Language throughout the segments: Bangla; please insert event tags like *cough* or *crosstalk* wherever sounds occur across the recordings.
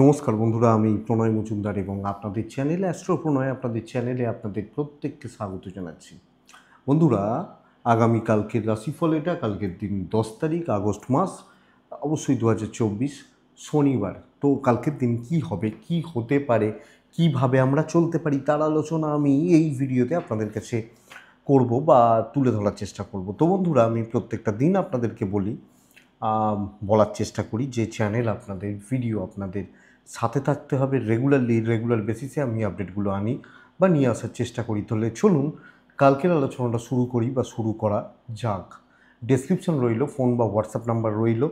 নমস্কার বন্ধুরা আমি প্রণয় মজুমদার এবং আপনাদের চ্যানেলে অ্যাস্ট্রো প্রণয় আপনাদের চ্যানেলে আপনাদের প্রত্যেককে স্বাগত জানাচ্ছি বন্ধুরা আগামী কালকের রাশিফল এটা কালকের দিন দশ তারিখ আগস্ট মাস অবশ্যই দু শনিবার তো কালকের দিন কি হবে কি হতে পারে কিভাবে আমরা চলতে পারি তার আলোচনা আমি এই ভিডিওতে আপনাদের কাছে করব বা তুলে ধরার চেষ্টা করব তো বন্ধুরা আমি প্রত্যেকটা দিন আপনাদেরকে বলি বলার চেষ্টা করি যে চ্যানেল আপনাদের ভিডিও আপনাদের সাথে থাকতে হবে রেগুলারলি রেগুলার বেসিসে আমি আপডেটগুলো আনি বা নিয়ে আসার চেষ্টা করি তাহলে চলুন কালকের আলোচনাটা শুরু করি বা শুরু করা যাক ডেসক্রিপশন রইল ফোন বা হোয়াটসঅ্যাপ নাম্বার রইল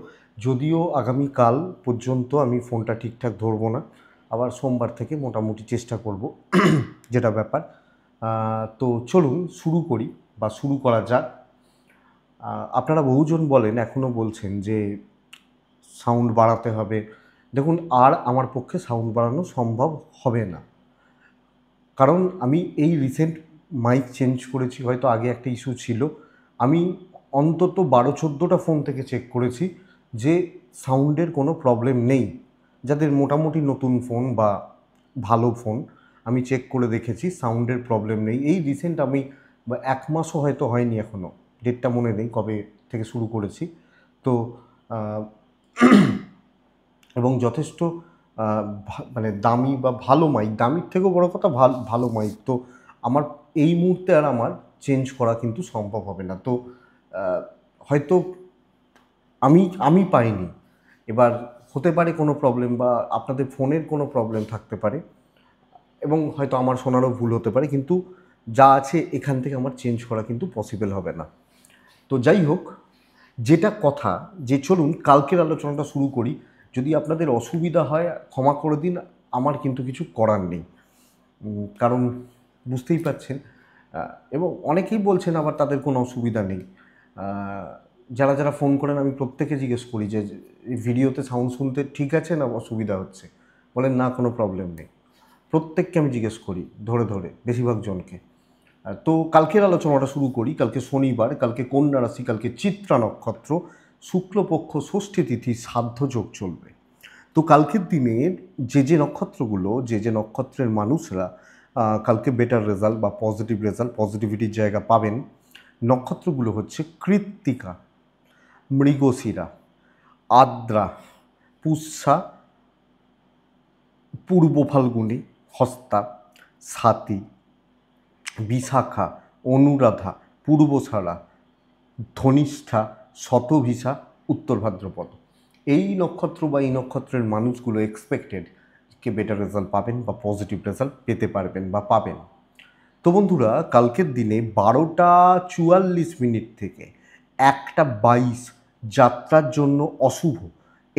যদিও আগামীকাল পর্যন্ত আমি ফোনটা ঠিকঠাক ধরবো না আবার সোমবার থেকে মোটামুটি চেষ্টা করব *clears throat* যেটা ব্যাপার তো চলুন শুরু করি বা শুরু করা যাক আপনারা বহুজন বলেন এখনও বলছেন যে সাউন্ড বাড়াতে হবে দেখুন আর আমার পক্ষে সাউন্ড বাড়ানো সম্ভব হবে না কারণ আমি এই রিসেন্ট মাইক চেঞ্জ করেছি হয়তো আগে একটা ইস্যু ছিল আমি অন্তত বারো চোদ্দোটা ফোন থেকে চেক করেছি যে সাউন্ডের কোনো প্রবলেম নেই যাদের মোটামুটি নতুন ফোন বা ভালো ফোন আমি চেক করে দেখেছি সাউন্ডের প্রবলেম নেই এই রিসেন্ট আমি এক মাসও হয়তো হয়নি এখনও ডেটটা মনে নেই কবে থেকে শুরু করেছি তো এবং যথেষ্ট মানে দামি বা ভালো মাইক দামির থেকেও বড় কথা ভালো ভালো মাইক তো আমার এই মুহূর্তে আর আমার চেঞ্জ করা কিন্তু সম্ভব হবে না তো হয়তো আমি আমি পাইনি এবার হতে পারে কোনো প্রবলেম বা আপনাদের ফোনের কোনো প্রবলেম থাকতে পারে এবং হয়তো আমার শোনারও ভুল হতে পারে কিন্তু যা আছে এখান থেকে আমার চেঞ্জ করা কিন্তু পসিবল হবে না তো যাই হোক যেটা কথা যে চলুন কালকের আলোচনাটা শুরু করি যদি আপনাদের অসুবিধা হয় ক্ষমা করে দিন আমার কিন্তু কিছু করার নেই কারণ বুঝতেই পাচ্ছেন এবং অনেকেই বলছেন আবার তাদের কোনো অসুবিধা নেই যারা যারা ফোন করেন আমি প্রত্যেকে জিজ্ঞেস করি যে ভিডিওতে সাউন্ড শুনতে ঠিক আছে না অসুবিধা হচ্ছে বলেন না কোনো প্রবলেম নেই প্রত্যেককে আমি জিজ্ঞেস করি ধরে ধরে বেশিরভাগ জনকে তো কালকের আলোচনাটা শুরু করি কালকে শনিবার কালকে কন্যা রাশি কালকে চিত্রা নক্ষত্র শুক্লপক্ষ ষষ্ঠী তিথি যোগ চলবে তো কালকের দিনে যে যে নক্ষত্রগুলো যে যে নক্ষত্রের মানুষরা কালকে বেটার রেজাল্ট বা পজিটিভ রেজাল্ট পজিটিভিটির জায়গা পাবেন নক্ষত্রগুলো হচ্ছে কৃত্তিকা মৃগশিরা আদ্রা পুষা পূর্ব ফাল্গুনি হস্তা সাথী বিশাখা অনুরাধা পূর্বশালা ধনিষ্ঠা শতভিসা উত্তর ভাদ্রপদ এই নক্ষত্র বা এই নক্ষত্রের মানুষগুলো এক্সপেক্টেড কে বেটার রেজাল্ট পাবেন বা পজিটিভ রেজাল্ট পেতে পারবেন বা পাবেন তো বন্ধুরা কালকের দিনে বারোটা চুয়াল্লিশ মিনিট থেকে একটা বাইশ যাত্রার জন্য অশুভ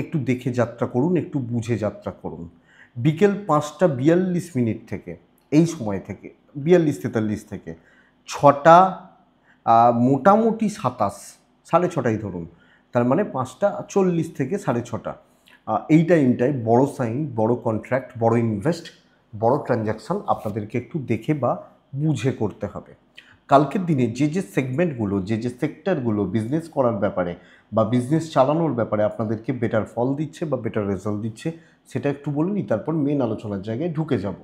একটু দেখে যাত্রা করুন একটু বুঝে যাত্রা করুন বিকেল পাঁচটা বিয়াল্লিশ মিনিট থেকে এই সময় থেকে বিয়াল্লিশ তেতাল্লিশ থেকে ছটা মোটামুটি সাতাশ সাড়ে ছটাই ধরুন তার মানে পাঁচটা চল্লিশ থেকে সাড়ে ছটা এই টাইমটায় বড় সাইন বড় কন্ট্রাক্ট বড় ইনভেস্ট বড় ট্রানজ্যাকশান আপনাদেরকে একটু দেখে বা বুঝে করতে হবে কালকের দিনে যে যে সেগমেন্টগুলো যে যে সেক্টরগুলো বিজনেস করার ব্যাপারে বা বিজনেস চালানোর ব্যাপারে আপনাদেরকে বেটার ফল দিচ্ছে বা বেটার রেজাল্ট দিচ্ছে সেটা একটু বলে তারপর মেন আলোচনার জায়গায় ঢুকে যাব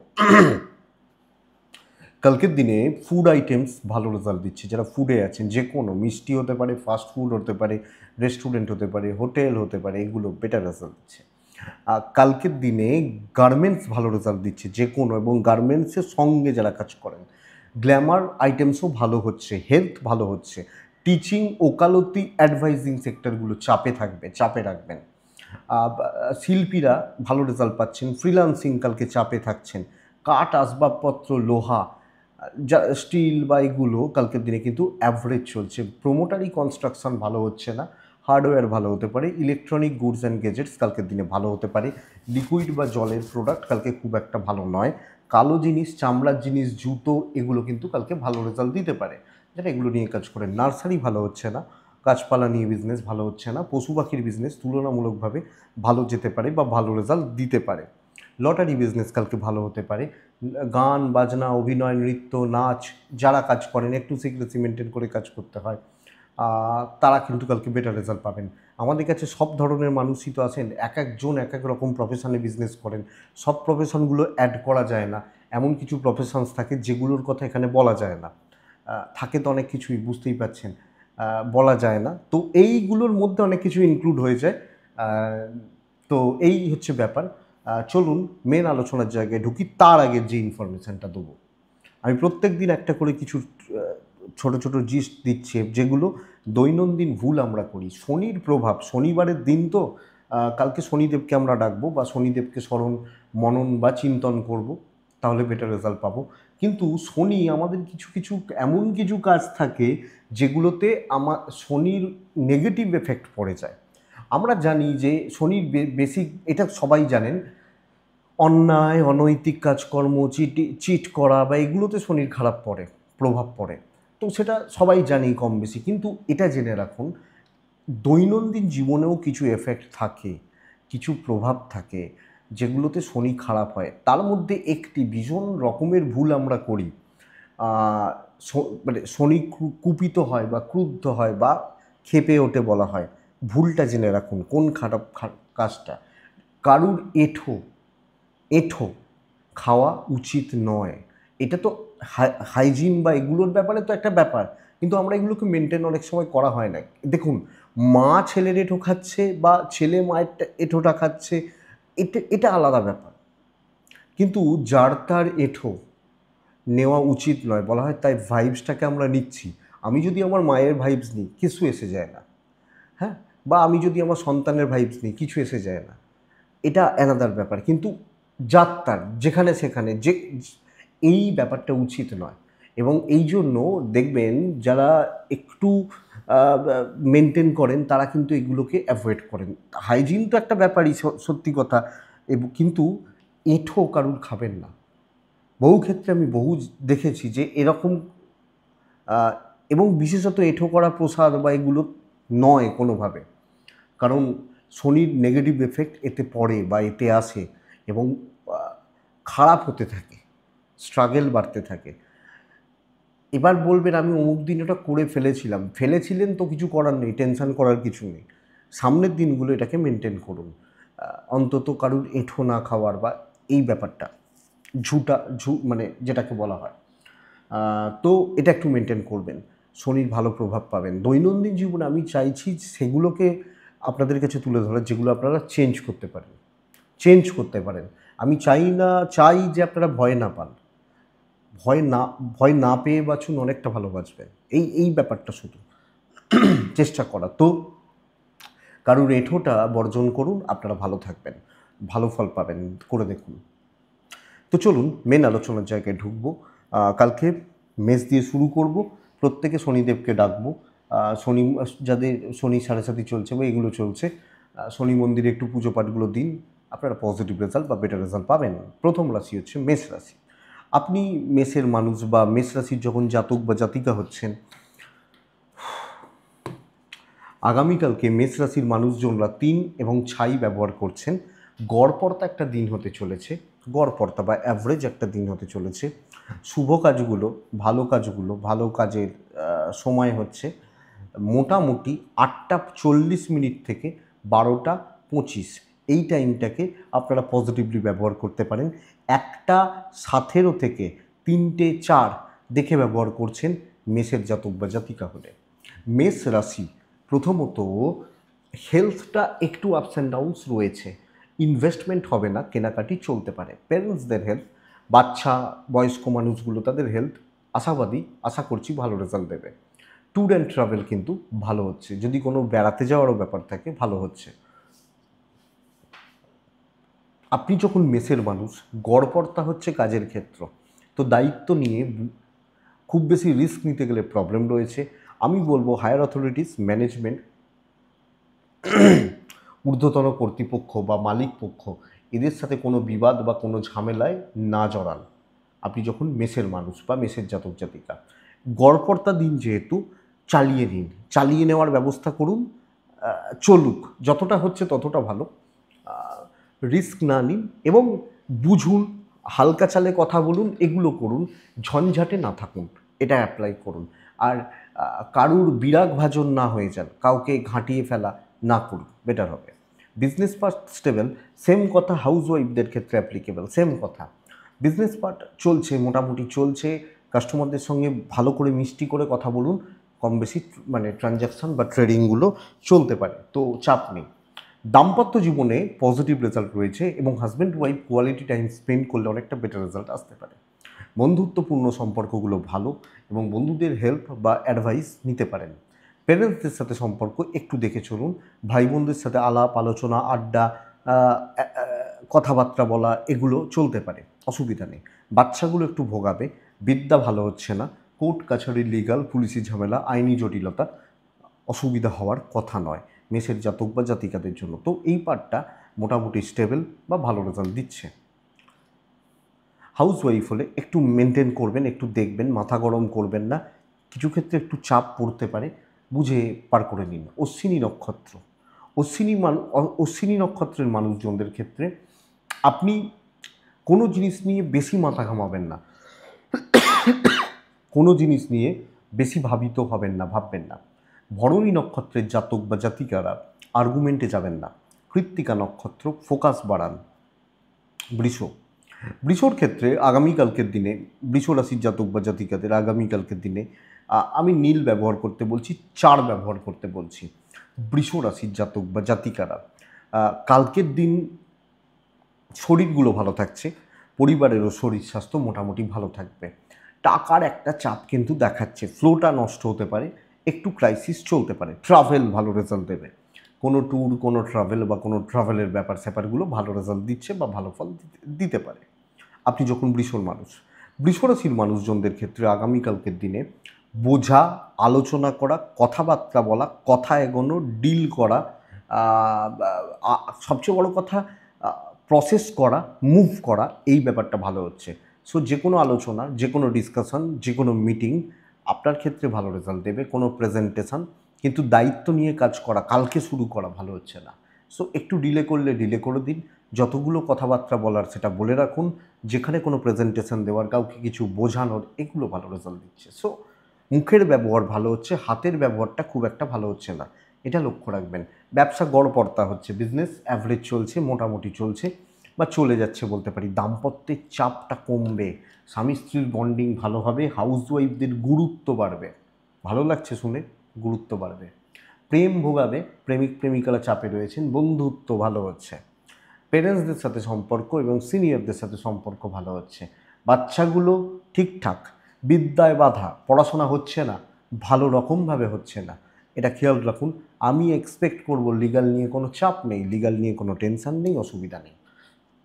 কালকের দিনে ফুড আইটেমস ভালো রেজাল্ট দিচ্ছে যারা ফুডে আছেন যে কোনো মিষ্টি হতে পারে ফাস্ট ফুড হতে পারে রেস্টুরেন্ট হতে পারে হোটেল হতে পারে এগুলো বেটার রেজাল্ট দিচ্ছে কালকের দিনে গার্মেন্টস ভালো রেজাল্ট দিচ্ছে যে কোনো এবং গার্মেন্টসের সঙ্গে যারা কাজ করেন গ্ল্যামার আইটেমসও ভালো হচ্ছে হেলথ ভালো হচ্ছে টিচিং ওকালতি অ্যাডভাইজিং সেক্টরগুলো চাপে থাকবে চাপে রাখবেন শিল্পীরা ভালো রেজাল্ট পাচ্ছেন ফ্রিলান্সিং কালকে চাপে থাকছেন কাঠ আসবাবপত্র লোহা যা স্টিল বা এগুলো কালকের দিনে কিন্তু অ্যাভারেজ চলছে প্রোমোটারি কনস্ট্রাকশন ভালো হচ্ছে না হার্ডওয়্যার ভালো হতে পারে ইলেকট্রনিক গুডস অ্যান্ড গেজেটস কালকের দিনে ভালো হতে পারে লিকুইড বা জলের প্রোডাক্ট কালকে খুব একটা ভালো নয় কালো জিনিস চামড়ার জিনিস জুতো এগুলো কিন্তু কালকে ভালো রেজাল্ট দিতে পারে যারা এগুলো নিয়ে কাজ করে নার্সারি ভালো হচ্ছে না গাছপালা নিয়ে বিজনেস ভালো হচ্ছে না পশু পাখির বিজনেস তুলনামূলকভাবে ভালো যেতে পারে বা ভালো রেজাল্ট দিতে পারে লটারি বিজনেস কালকে ভালো হতে পারে গান বাজনা অভিনয় নৃত্য নাচ যারা কাজ করেন একটু সিক্রেসি মেনটেন করে কাজ করতে হয় তারা কিন্তু কালকে বেটার রেজাল্ট পাবেন আমাদের কাছে সব ধরনের মানুষই তো আছেন এক একজন এক এক রকম প্রফেশানে বিজনেস করেন সব প্রফেশনগুলো অ্যাড করা যায় না এমন কিছু প্রফেশনস থাকে যেগুলোর কথা এখানে বলা যায় না থাকে তো অনেক কিছুই বুঝতেই পাচ্ছেন বলা যায় না তো এইগুলোর মধ্যে অনেক কিছু ইনক্লুড হয়ে যায় তো এই হচ্ছে ব্যাপার চলুন মেন আলোচনার জায়গায় ঢুকি তার আগে যে ইনফরমেশানটা দেবো আমি প্রত্যেক দিন একটা করে কিছু ছোট ছোট জিস্ট দিচ্ছে যেগুলো দৈনন্দিন ভুল আমরা করি শনির প্রভাব শনিবারের দিন তো কালকে শনিদেবকে আমরা ডাকবো বা শনিদেবকে স্মরণ মনন বা চিন্তন করব তাহলে বেটার রেজাল্ট পাবো কিন্তু শনি আমাদের কিছু কিছু এমন কিছু কাজ থাকে যেগুলোতে আমার শনির নেগেটিভ এফেক্ট পড়ে যায় আমরা জানি যে শনির বেসিক এটা সবাই জানেন অন্যায় অনৈতিক কাজকর্ম চিট চিট করা বা এগুলোতে শনির খারাপ পড়ে প্রভাব পড়ে তো সেটা সবাই জানি কম বেশি কিন্তু এটা জেনে রাখুন দৈনন্দিন জীবনেও কিছু এফেক্ট থাকে কিছু প্রভাব থাকে যেগুলোতে শনি খারাপ হয় তার মধ্যে একটি ভীষণ রকমের ভুল আমরা করি মানে শনি কুপিত হয় বা ক্রুদ্ধ হয় বা খেপে ওঠে বলা হয় ভুলটা জেনে রাখুন কোন খারাপ কাজটা কারুর এঠো এঁঠো খাওয়া উচিত নয় এটা তো হাইজিন বা এগুলোর ব্যাপারে তো একটা ব্যাপার কিন্তু আমরা এগুলোকে মেনটেন অনেক সময় করা হয় না দেখুন মা ছেলের এঁঠো খাচ্ছে বা ছেলে মায়ের এঁঠোটা খাচ্ছে এটা এটা আলাদা ব্যাপার কিন্তু যার তার এঁঠো নেওয়া উচিত নয় বলা হয় তাই ভাইবসটাকে আমরা নিচ্ছি আমি যদি আমার মায়ের ভাইবস নিই কিছু এসে যায় না হ্যাঁ বা আমি যদি আমার সন্তানের ভাইবস নিই কিছু এসে যায় না এটা অ্যানাদার ব্যাপার কিন্তু যাত্রার যেখানে সেখানে যে এই ব্যাপারটা উচিত নয় এবং এই জন্য দেখবেন যারা একটু মেনটেন করেন তারা কিন্তু এগুলোকে অ্যাভয়েড করেন হাইজিন তো একটা ব্যাপারই সত্যি কথা কিন্তু এঁঠো কারুর খাবেন না বহু ক্ষেত্রে আমি বহু দেখেছি যে এরকম এবং বিশেষত এঁঠো করা প্রসাদ বা এগুলো নয় কোনোভাবে কারণ শনির নেগেটিভ এফেক্ট এতে পড়ে বা এতে আসে এবং খারাপ হতে থাকে স্ট্রাগেল বাড়তে থাকে এবার বলবেন আমি অমুক দিন ওটা করে ফেলেছিলাম ফেলেছিলেন তো কিছু করার নেই টেনশান করার কিছু নেই সামনের দিনগুলো এটাকে মেনটেন করুন অন্তত কারুর এঁঠো না খাওয়ার বা এই ব্যাপারটা ঝুটা ঝু মানে যেটাকে বলা হয় তো এটা একটু মেনটেন করবেন শনির ভালো প্রভাব পাবেন দৈনন্দিন জীবনে আমি চাইছি সেগুলোকে আপনাদের কাছে তুলে ধরার যেগুলো আপনারা চেঞ্জ করতে পারেন চেঞ্জ করতে পারেন আমি চাই না চাই যে আপনারা ভয় না পান ভয় না ভয় না পেয়ে বাঁচুন অনেকটা ভালো বাঁচবেন এই এই ব্যাপারটা শুধু চেষ্টা করা তো কারুর এঠোটা বর্জন করুন আপনারা ভালো থাকবেন ভালো ফল পাবেন করে দেখুন তো চলুন মেন আলোচনার জায়গায় ঢুকবো কালকে মেস দিয়ে শুরু করব প্রত্যেকে শনিদেবকে ডাকবো শনি যাদের শনি সাড়ে সাথে চলছে বা এগুলো চলছে শনি মন্দিরে একটু পুজো পাঠগুলো দিন আপনারা পজিটিভ রেজাল্ট বা বেটার রেজাল্ট পাবেন প্রথম রাশি হচ্ছে মেষ রাশি আপনি মেষের মানুষ বা মেষ রাশির যখন জাতক বা জাতিকা হচ্ছেন আগামীকালকে মেষ রাশির মানুষজনরা তিন এবং ছাই ব্যবহার করছেন গড়পর্তা একটা দিন হতে চলেছে গড়পর্তা বা অ্যাভারেজ একটা দিন হতে চলেছে শুভ কাজগুলো ভালো কাজগুলো ভালো কাজের সময় হচ্ছে মোটামুটি আটটা চল্লিশ মিনিট থেকে বারোটা পঁচিশ এই টাইমটাকে আপনারা পজিটিভলি ব্যবহার করতে পারেন একটা সাতেরো থেকে তিনটে চার দেখে ব্যবহার করছেন মেষের জাতক বা জাতিকা হলে মেষ রাশি প্রথমত হেলথটা একটু আপস অ্যান্ড ডাউনস রয়েছে ইনভেস্টমেন্ট হবে না কেনাকাটি চলতে পারে প্যারেন্টসদের হেলথ বাচ্চা বয়স্ক মানুষগুলো তাদের হেলথ আশাবাদী আশা করছি ভালো রেজাল্ট দেবে ট্যুর অ্যান্ড ট্রাভেল কিন্তু ভালো হচ্ছে যদি কোনো বেড়াতে যাওয়ারও ব্যাপার থাকে ভালো হচ্ছে আপনি যখন মেসের মানুষ গড়পড়তা হচ্ছে কাজের ক্ষেত্র তো দায়িত্ব নিয়ে খুব বেশি রিস্ক নিতে গেলে প্রবলেম রয়েছে আমি বলবো হায়ার অথরিটিস ম্যানেজমেন্ট ঊর্ধ্বতন কর্তৃপক্ষ বা মালিক পক্ষ এদের সাথে কোনো বিবাদ বা কোনো ঝামেলায় না জড়ান আপনি যখন মেসের মানুষ বা মেসের জাতক জাতিকা গড়পড়তা দিন যেহেতু চালিয়ে নিন চালিয়ে নেওয়ার ব্যবস্থা করুন চলুক যতটা হচ্ছে ততটা ভালো রিস্ক না নিন এবং বুঝুন হালকা চালে কথা বলুন এগুলো করুন ঝঞ্ঝাটে না থাকুন এটা অ্যাপ্লাই করুন আর কারুর বিরাগ ভাজন না হয়ে যান কাউকে ঘাঁটিয়ে ফেলা না করুন বেটার হবে বিজনেস পার্ট স্টেবল সেম কথা হাউস ওয়াইফদের ক্ষেত্রে অ্যাপ্লিকেবল সেম কথা বিজনেস পার্ট চলছে মোটামুটি চলছে কাস্টমারদের সঙ্গে ভালো করে মিষ্টি করে কথা বলুন কম বেশি মানে ট্রানজ্যাকশন বা ট্রেডিংগুলো চলতে পারে তো চাপ নেই দাম্পত্য জীবনে পজিটিভ রেজাল্ট রয়েছে এবং husband wife quality time spend করলে অনেকটা বেটার রেজাল্ট আসতে পারে বন্ধুত্বপূর্ণ সম্পর্কগুলো ভালো এবং বন্ধুদের হেল্প বা অ্যাডভাইস নিতে পারেন প্যারেন্টসদের সাথে সম্পর্ক একটু দেখে চলুন ভাই বোনদের সাথে আলাপ আলোচনা আড্ডা কথাবার্তা বলা এগুলো চলতে পারে অসুবিধা নেই বাচ্চাগুলো একটু ভোগাবে বিদ্যা ভালো হচ্ছে না কোর্ট কাছারি লিগাল পুলিশি ঝামেলা আইনি জটিলতা অসুবিধা হওয়ার কথা নয় মেসের জাতক বা জাতিকাদের জন্য তো এই পার্টটা মোটামুটি স্টেবল বা ভালো রেজাল্ট দিচ্ছে হাউসওয়াইফ হলে একটু মেনটেন করবেন একটু দেখবেন মাথা গরম করবেন না কিছু ক্ষেত্রে একটু চাপ পড়তে পারে বুঝে পার করে নিন অশ্বিনী নক্ষত্র অশ্বিনী মান অশ্বিনী নক্ষত্রের মানুষজনদের ক্ষেত্রে আপনি কোনো জিনিস নিয়ে বেশি মাথা ঘামাবেন না *coughs* কোনো জিনিস নিয়ে বেশি ভাবিত হবেন না ভাববেন না ভরণী নক্ষত্রের জাতক বা জাতিকারা আর্গুমেন্টে যাবেন না কৃত্তিকা নক্ষত্র ফোকাস বাড়ান বৃষ বৃষর ক্ষেত্রে আগামীকালকের দিনে বৃষ রাশির জাতক বা জাতিকাদের আগামীকালকের দিনে আমি নীল ব্যবহার করতে বলছি চার ব্যবহার করতে বলছি বৃষ রাশির জাতক বা জাতিকারা কালকের দিন শরীরগুলো ভালো থাকছে পরিবারেরও শরীর স্বাস্থ্য মোটামুটি ভালো থাকবে টাকার একটা চাপ কিন্তু দেখাচ্ছে ফ্লোটা নষ্ট হতে পারে একটু ক্রাইসিস চলতে পারে ট্রাভেল ভালো রেজাল্ট দেবে কোনো ট্যুর কোনো ট্রাভেল বা কোনো ট্রাভেলের ব্যাপার স্যাপারগুলো ভালো রেজাল্ট দিচ্ছে বা ভালো ফল দিতে পারে আপনি যখন বৃষর মানুষ বৃষরাশির মানুষজনদের ক্ষেত্রে আগামীকালকের দিনে বোঝা আলোচনা করা কথাবার্তা বলা কথা এগোনো ডিল করা সবচেয়ে বড় কথা প্রসেস করা মুভ করা এই ব্যাপারটা ভালো হচ্ছে সো যে কোনো আলোচনা যে কোনো ডিসকাশন যে কোনো মিটিং আপনার ক্ষেত্রে ভালো রেজাল্ট দেবে কোনো প্রেজেন্টেশান কিন্তু দায়িত্ব নিয়ে কাজ করা কালকে শুরু করা ভালো হচ্ছে না সো একটু ডিলে করলে ডিলে করে দিন যতগুলো কথাবার্তা বলার সেটা বলে রাখুন যেখানে কোনো প্রেজেন্টেশন দেওয়ার কাউকে কিছু বোঝানোর এগুলো ভালো রেজাল্ট দিচ্ছে সো মুখের ব্যবহার ভালো হচ্ছে হাতের ব্যবহারটা খুব একটা ভালো হচ্ছে না এটা লক্ষ্য রাখবেন ব্যবসা গড়পর্তা হচ্ছে বিজনেস অ্যাভারেজ চলছে মোটামুটি চলছে বা চলে যাচ্ছে বলতে পারি দাম্পত্যের চাপটা কমবে স্বামী স্ত্রীর বন্ডিং ভালো হবে হাউস ওয়াইফদের গুরুত্ব বাড়বে ভালো লাগছে শুনে গুরুত্ব বাড়বে প্রেম ভোগাবে প্রেমিক প্রেমিকারা চাপে রয়েছেন বন্ধুত্ব ভালো হচ্ছে পেরেন্টসদের সাথে সম্পর্ক এবং সিনিয়রদের সাথে সম্পর্ক ভালো হচ্ছে বাচ্চাগুলো ঠিকঠাক বিদ্যায় বাধা পড়াশোনা হচ্ছে না ভালো রকমভাবে হচ্ছে না এটা খেয়াল রাখুন আমি এক্সপেক্ট করব লিগাল নিয়ে কোনো চাপ নেই লিগাল নিয়ে কোনো টেনশান নেই অসুবিধা নেই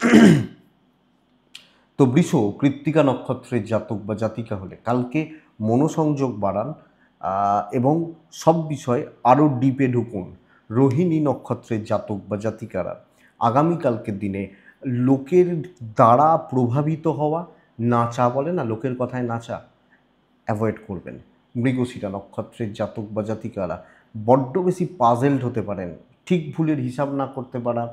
*clears throat* তো বৃষ কৃত্তিকা নক্ষত্রের জাতক বা জাতিকা হলে কালকে মনোসংযোগ বাড়ান এবং সব বিষয়ে আরও ডিপে ঢুকুন রোহিণী নক্ষত্রের জাতক বা জাতিকারা আগামীকালকের দিনে লোকের দ্বারা প্রভাবিত হওয়া নাচা বলে না লোকের কথায় নাচা অ্যাভয়েড করবেন মৃগশিরা নক্ষত্রের জাতক বা জাতিকারা বড্ড বেশি পাজেলড হতে পারেন ঠিক ভুলের হিসাব না করতে পারা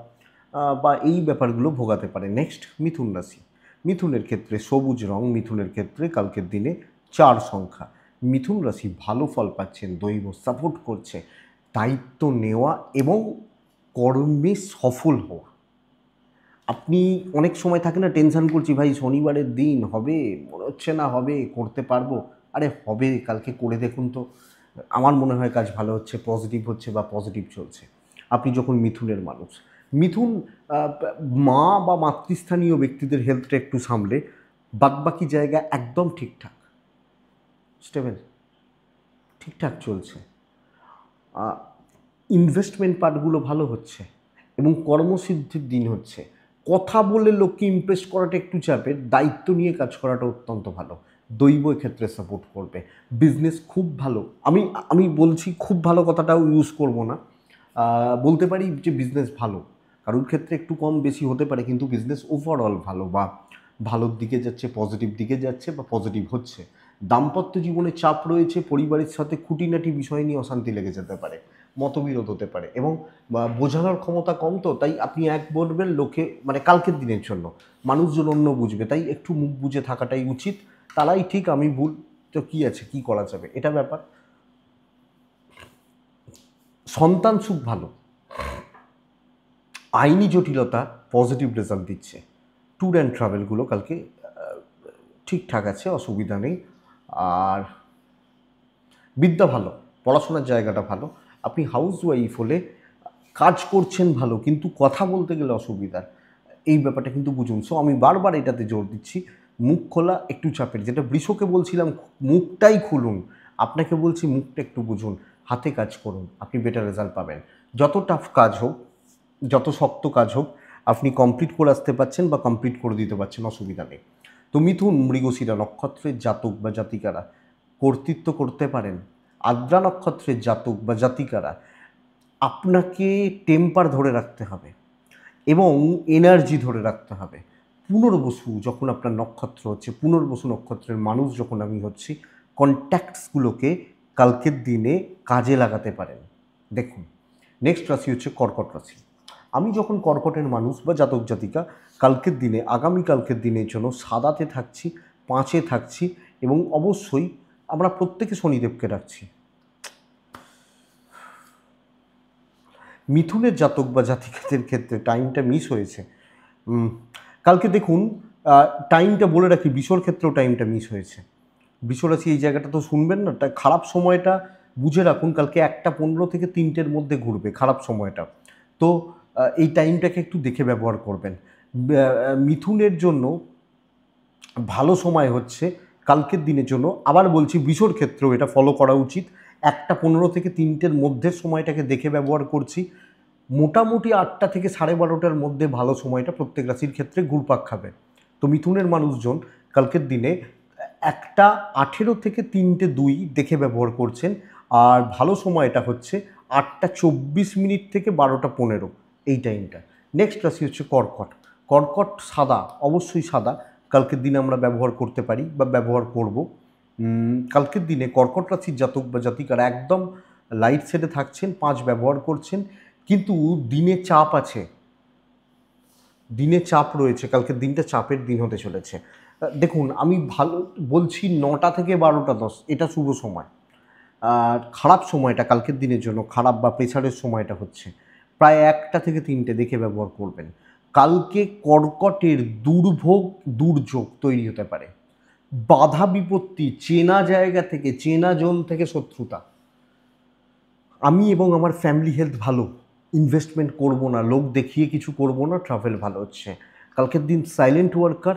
বা এই ব্যাপারগুলো ভোগাতে পারে নেক্সট মিথুন রাশি মিথুনের ক্ষেত্রে সবুজ রং মিথুনের ক্ষেত্রে কালকের দিনে চার সংখ্যা মিথুন রাশি ভালো ফল পাচ্ছেন দৈব সাপোর্ট করছে দায়িত্ব নেওয়া এবং কর্মে সফল হওয়া আপনি অনেক সময় থাকে না টেনশন করছি ভাই শনিবারের দিন হবে মনে হচ্ছে না হবে করতে পারবো আরে হবে কালকে করে দেখুন তো আমার মনে হয় কাজ ভালো হচ্ছে পজিটিভ হচ্ছে বা পজিটিভ চলছে আপনি যখন মিথুনের মানুষ মিথুন মা বা মাতৃস্থানীয় ব্যক্তিদের হেলথটা একটু সামলে বাদবাকি জায়গা একদম ঠিকঠাক স্টেবেল ঠিকঠাক চলছে ইনভেস্টমেন্ট পার্টগুলো ভালো হচ্ছে এবং কর্মসিদ্ধির দিন হচ্ছে কথা বলে লোককে ইমপ্রেস করাটা একটু চাপের দায়িত্ব নিয়ে কাজ করাটা অত্যন্ত ভালো দৈব ক্ষেত্রে সাপোর্ট করবে বিজনেস খুব ভালো আমি আমি বলছি খুব ভালো কথাটাও ইউজ করব না বলতে পারি যে বিজনেস ভালো কারোর ক্ষেত্রে একটু কম বেশি হতে পারে কিন্তু বিজনেস ওভারঅল ভালো বা ভালোর দিকে যাচ্ছে পজিটিভ দিকে যাচ্ছে বা পজিটিভ হচ্ছে দাম্পত্য জীবনে চাপ রয়েছে পরিবারের সাথে খুঁটিনাটি বিষয় নিয়ে অশান্তি লেগে যেতে পারে মতবিরোধ হতে পারে এবং বোঝানোর ক্ষমতা কম তো তাই আপনি এক বলবেন লোকে মানে কালকের দিনের জন্য মানুষজন অন্য বুঝবে তাই একটু মুখ বুঝে থাকাটাই উচিত তারাই ঠিক আমি ভুল তো কী আছে কি করা যাবে এটা ব্যাপার সন্তান সুখ ভালো আইনি জটিলতা পজিটিভ রেজাল্ট দিচ্ছে ট্যুর অ্যান্ড ট্রাভেলগুলো কালকে ঠিকঠাক আছে অসুবিধা নেই আর বিদ্যা ভালো পড়াশোনার জায়গাটা ভালো আপনি হাউস ওয়াইফ হলে কাজ করছেন ভালো কিন্তু কথা বলতে গেলে অসুবিধার এই ব্যাপারটা কিন্তু বুঝুন সো আমি বারবার এটাতে জোর দিচ্ছি মুখ খোলা একটু চাপের যেটা বৃষকে বলছিলাম মুখটাই খুলুন আপনাকে বলছি মুখটা একটু বুঝুন হাতে কাজ করুন আপনি বেটার রেজাল্ট পাবেন যত টাফ কাজ হোক যত শক্ত কাজ হোক আপনি কমপ্লিট করে আসতে পারছেন বা কমপ্লিট করে দিতে পারছেন অসুবিধা নেই তো মিথুন মৃগশিরা নক্ষত্রের জাতক বা জাতিকারা কর্তৃত্ব করতে পারেন আদ্রা নক্ষত্রের জাতক বা জাতিকারা আপনাকে টেম্পার ধরে রাখতে হবে এবং এনার্জি ধরে রাখতে হবে পুনর্বসু যখন আপনার নক্ষত্র হচ্ছে পুনর্বসু নক্ষত্রের মানুষ যখন আমি হচ্ছি কন্ট্যাক্টসগুলোকে কালকের দিনে কাজে লাগাতে পারেন দেখুন নেক্সট রাশি হচ্ছে কর্কট রাশি আমি যখন কর্কটের মানুষ বা জাতক জাতিকা কালকের দিনে আগামীকালকের দিনের জন্য সাদাতে থাকছি পাঁচে থাকছি এবং অবশ্যই আমরা প্রত্যেকে শনিদেবকে রাখছি মিথুনের জাতক বা জাতিকাদের ক্ষেত্রে টাইমটা মিস হয়েছে কালকে দেখুন টাইমটা বলে রাখি বিশোর ক্ষেত্রেও টাইমটা মিস হয়েছে আছি এই জায়গাটা তো শুনবেন না তাই খারাপ সময়টা বুঝে রাখুন কালকে একটা পনেরো থেকে তিনটের মধ্যে ঘুরবে খারাপ সময়টা তো এই টাইমটাকে একটু দেখে ব্যবহার করবেন মিথুনের জন্য ভালো সময় হচ্ছে কালকের দিনের জন্য আবার বলছি বিশোর ক্ষেত্রেও এটা ফলো করা উচিত একটা পনেরো থেকে তিনটের মধ্যে সময়টাকে দেখে ব্যবহার করছি মোটামুটি আটটা থেকে সাড়ে বারোটার মধ্যে ভালো সময়টা প্রত্যেক রাশির ক্ষেত্রে ঘুরপাক খাবে তো মিথুনের মানুষজন কালকের দিনে একটা আঠেরো থেকে তিনটে দুই দেখে ব্যবহার করছেন আর ভালো সময়টা হচ্ছে আটটা চব্বিশ মিনিট থেকে বারোটা পনেরো এই টাইমটা নেক্সট রাশি হচ্ছে কর্কট কর্কট সাদা অবশ্যই সাদা কালকের দিনে আমরা ব্যবহার করতে পারি বা ব্যবহার করব কালকের দিনে কর্কট রাশির জাতক বা জাতিকারা একদম লাইট সেটে থাকছেন পাঁচ ব্যবহার করছেন কিন্তু দিনে চাপ আছে দিনে চাপ রয়েছে কালকের দিনটা চাপের দিন হতে চলেছে দেখুন আমি ভালো বলছি নটা থেকে বারোটা দশ এটা শুভ সময় আর খারাপ সময়টা কালকের দিনের জন্য খারাপ বা প্রেশারের সময়টা হচ্ছে প্রায় একটা থেকে তিনটে দেখে ব্যবহার করবেন কালকে কর্কটের দুর্ভোগ দুর্যোগ তৈরি হতে পারে বাধা বিপত্তি চেনা জায়গা থেকে চেনা জোন থেকে শত্রুতা আমি এবং আমার ফ্যামিলি হেলথ ভালো ইনভেস্টমেন্ট করব না লোক দেখিয়ে কিছু করব না ট্রাভেল ভালো হচ্ছে কালকের দিন সাইলেন্ট ওয়ার্কার